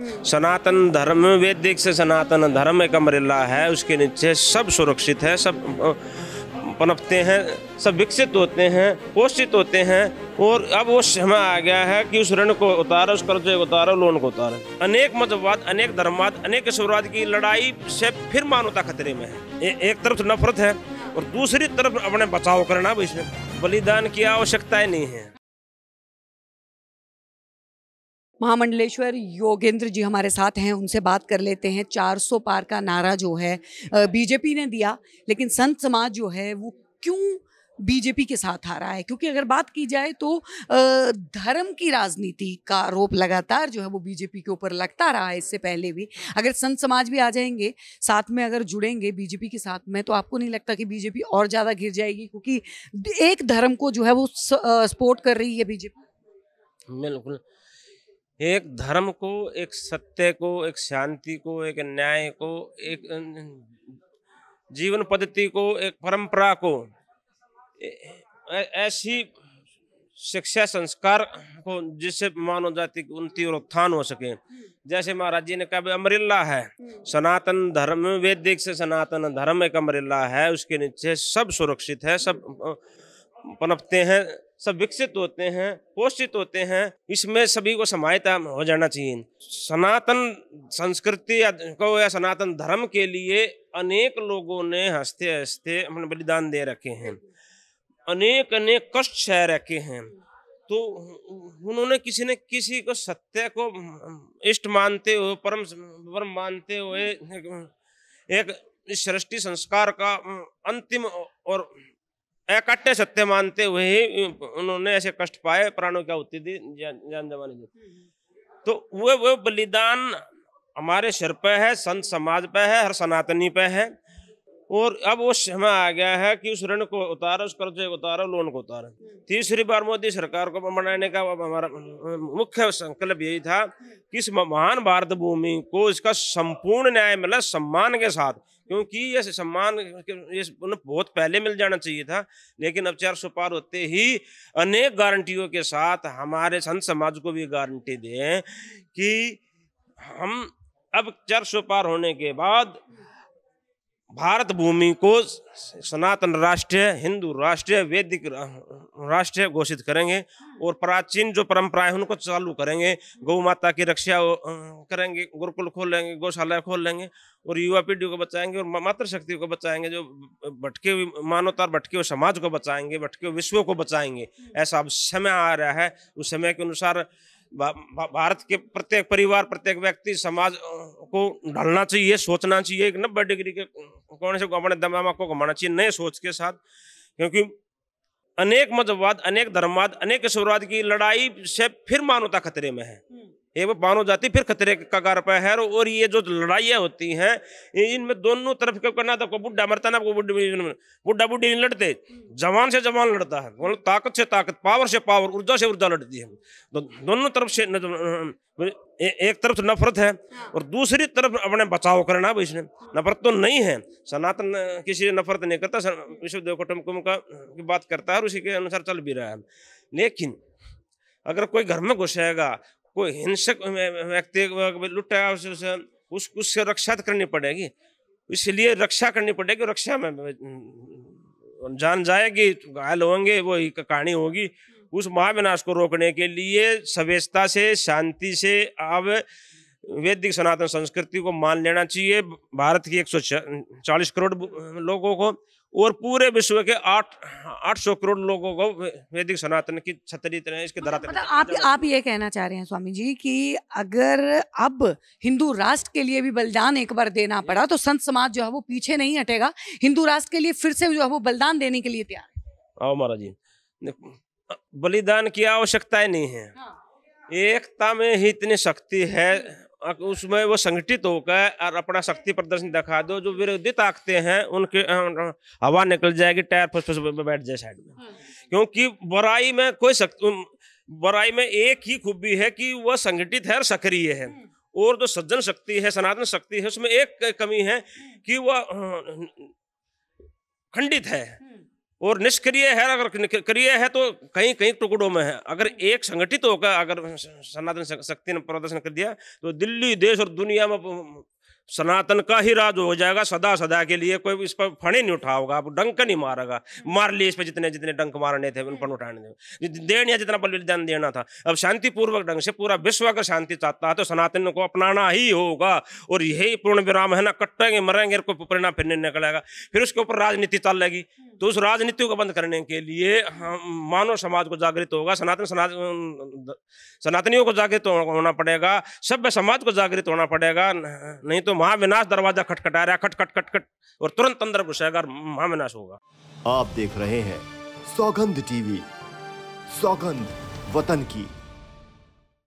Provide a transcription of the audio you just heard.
हम्म। सनातन धर्म वैदिक से सनातन धर्म एक अमरिल्ला है उसके नीचे सब सुरक्षित है सब पनपते हैं सब विकसित होते हैं पोषित होते हैं और अब वो समय आ गया है कि उस ऋण को उतारो उस कर्ज को उतारो लोन को उतारो अनेक मजहबवाद अनेक धर्मवाद अनेक ईश्वरवाद की लड़ाई से फिर मानवता खतरे में है ए, एक तरफ नफरत है और दूसरी तरफ अपने बचाव करना भी इसमें बलिदान की आवश्यकता नहीं है महामंडलेश्वर योगेंद्र जी हमारे साथ हैं उनसे बात कर लेते हैं 400 पार का नारा जो है बीजेपी ने दिया लेकिन संत समाज जो है वो क्यों बीजेपी के साथ आ रहा है क्योंकि अगर बात की जाए तो धर्म की राजनीति का आरोप लगातार जो है वो बीजेपी के ऊपर लगता रहा है इससे पहले भी अगर संत समाज भी आ जाएंगे साथ में अगर जुड़ेंगे बीजेपी के साथ में तो आपको नहीं लगता कि बीजेपी और ज़्यादा घिर जाएगी क्योंकि एक धर्म को जो है वो सपोर्ट कर रही है बीजेपी बिल्कुल एक धर्म को एक सत्य को एक शांति को एक न्याय को एक जीवन पद्धति को एक परंपरा को ऐसी शिक्षा संस्कार को जिससे मानव जाति की उन्नति और उत्थान हो सके जैसे महाराज जी ने कहा अमरिल्ला है सनातन धर्म वैदिक से सनातन धर्म एक अमरिल्ला है उसके नीचे सब सुरक्षित है सब पनपते हैं सब विकसित होते हैं पोषित होते हैं इसमें सभी को समायता हो जाना चाहिए सनातन संस्कृति या को या सनातन धर्म के लिए अनेक लोगों ने हंसते हंसते अपने बलिदान दे रखे हैं अनेक अनेक कष्ट सह रखे हैं तो उन्होंने किसी ने किसी को सत्य को इष्ट मानते हुए परम परम मानते हुए एक सृष्टि संस्कार का अंतिम और इकट्ठे सत्य मानते हुए ही उन्होंने ऐसे कष्ट पाए प्राणों क्या होती थी जान जमाने की हम्म, हम्म। तो वो वो बलिदान हमारे सिर पे है संत समाज पे है हर सनातनी पे है और अब वो समय आ गया है कि उस ऋण को उतारो उस कर्जे को उतारो लोन को उतारो हम्म। तीसरी बार मोदी सरकार को बनाने का हमारा मुख्य संकल्प यही था कि इस महान भारत भूमि को इसका संपूर्ण न्याय मिला सम्मान के साथ क्योंकि ये सम्मान ये उन्हें मतलब बहुत पहले मिल जाना चाहिए था लेकिन अब चार सौ पार होते ही अनेक गारंटियों के साथ हमारे संत समाज को भी गारंटी दें कि हम अब चार सौ पार होने के बाद भारत भूमि को सनातन राष्ट्र हिंदू राष्ट्र वैदिक राष्ट्र घोषित करेंगे और प्राचीन जो परंपराएं उनको चालू करेंगे गौ माता की रक्षा करेंगे गुरुकुल खोलेंगे गौशाला खोल लेंगे और युवा पीढ़ी को बचाएंगे और मातृशक्ति को बचाएंगे जो भटके हुए मानवता भटके हुए समाज को बचाएंगे भटके हुए विश्व को बचाएंगे ऐसा अब समय आ रहा है उस समय के अनुसार भारत के प्रत्येक परिवार प्रत्येक व्यक्ति समाज को ढलना चाहिए सोचना चाहिए एक नब्बे डिग्री के कोने से अपने दमा को घुमाना चाहिए नए सोच के साथ क्योंकि अनेक मजहबवाद अनेक धर्मवाद अनेक ईश्वरवाद की लड़ाई से फिर मानवता खतरे में है हम्म। वो मानो जाति फिर खतरे का कार पर है और ये जो लड़ाइयाँ होती हैं इनमें दोनों तरफ क्यों करना था तो बुढ़ा मरता ना आपको बुढ़ा बुढ़ा बुढ़ी नहीं लड़ते जवान से जवान लड़ता है मतलब ताकत से ताकत पावर से पावर ऊर्जा से ऊर्जा लड़ती है तो दोनों तरफ से एक तरफ से नफरत है हाँ। और दूसरी तरफ अपने बचाव करना भी इसने नफरत तो नहीं है सनातन किसी से नफरत नहीं करता विश्व कुटुम कुम का की बात करता है और उसी के अनुसार चल भी रहा है लेकिन अगर कोई घर में घुसेगा कोई हिंसक व्यक्ति लुटा उसे उसे उस उससे रक्षा तो करनी पड़ेगी इसलिए रक्षा करनी पड़ेगी रक्षा में जान जाएगी घायल होंगे वो कहानी होगी उस महाविनाश को रोकने के लिए सवेस्ता से शांति से अब वैदिक सनातन संस्कृति को मान लेना चाहिए भारत की एक करोड़ लोगों को और पूरे विश्व के आठ आठ सौ करोड़ लोगों को वैदिक सनातन की छतरी तरह इसके धरातल मतलब, मतलब आप आप ये कहना चाह रहे हैं स्वामी जी कि अगर अब हिंदू राष्ट्र के लिए भी बलिदान एक बार देना पड़ा तो संत समाज जो है वो पीछे नहीं हटेगा हिंदू राष्ट्र के लिए फिर से जो है वो बलिदान देने के लिए तैयार आओ महाराज जी बलिदान की आवश्यकता नहीं है हाँ। एकता में ही इतनी शक्ति है उसमें वो संगठित होकर और अपना शक्ति प्रदर्शन दिखा दो जो विरोधी ताकते हैं उनके हवा निकल जाएगी टायर फुस फुस बैठ जाए साइड में हम्म। क्योंकि बुराई में कोई शक्ति बुराई में एक ही खूबी है कि वह संगठित है और सक्रिय है हम्म। और जो सज्जन शक्ति है सनातन शक्ति है उसमें एक कमी है कि वह खंडित है हम्म। और निष्क्रिय है अगर क्रिय है तो कहीं कहीं टुकड़ों में है अगर एक संगठित होकर अगर सनातन शक्ति ने प्रदर्शन कर दिया तो दिल्ली देश और दुनिया में सनातन का ही राज हो जाएगा सदा सदा के लिए कोई इस पर फणे नहीं उठाओगा आप डंक नहीं मारेगा मार लिए इस पर जितने जितने डंक मारने थे उन पर उठाने देन या जितना बलिदान देना था अब शांतिपूर्वक ढंग से पूरा विश्व अगर शांति चाहता है तो सनातन को अपनाना ही होगा और यही पूर्ण विराम है ना कट्टेंगे मरेंगे कोई परिणाम फिर नहीं निकलेगा फिर उसके ऊपर राजनीति चल लेगी तो उस राजनीति को बंद करने के लिए मानव समाज को जागृत होगा सनातन सनातन सनातनियों को जागृत होना पड़ेगा सभ्य समाज को जागृत होना पड़ेगा नहीं तो महाविनाश दरवाजा खटखटा रहा खटखट खटखट और तुरंत अंदर घुसेगा महाविनाश होगा आप देख रहे हैं सौगंध टीवी सौगंध वतन की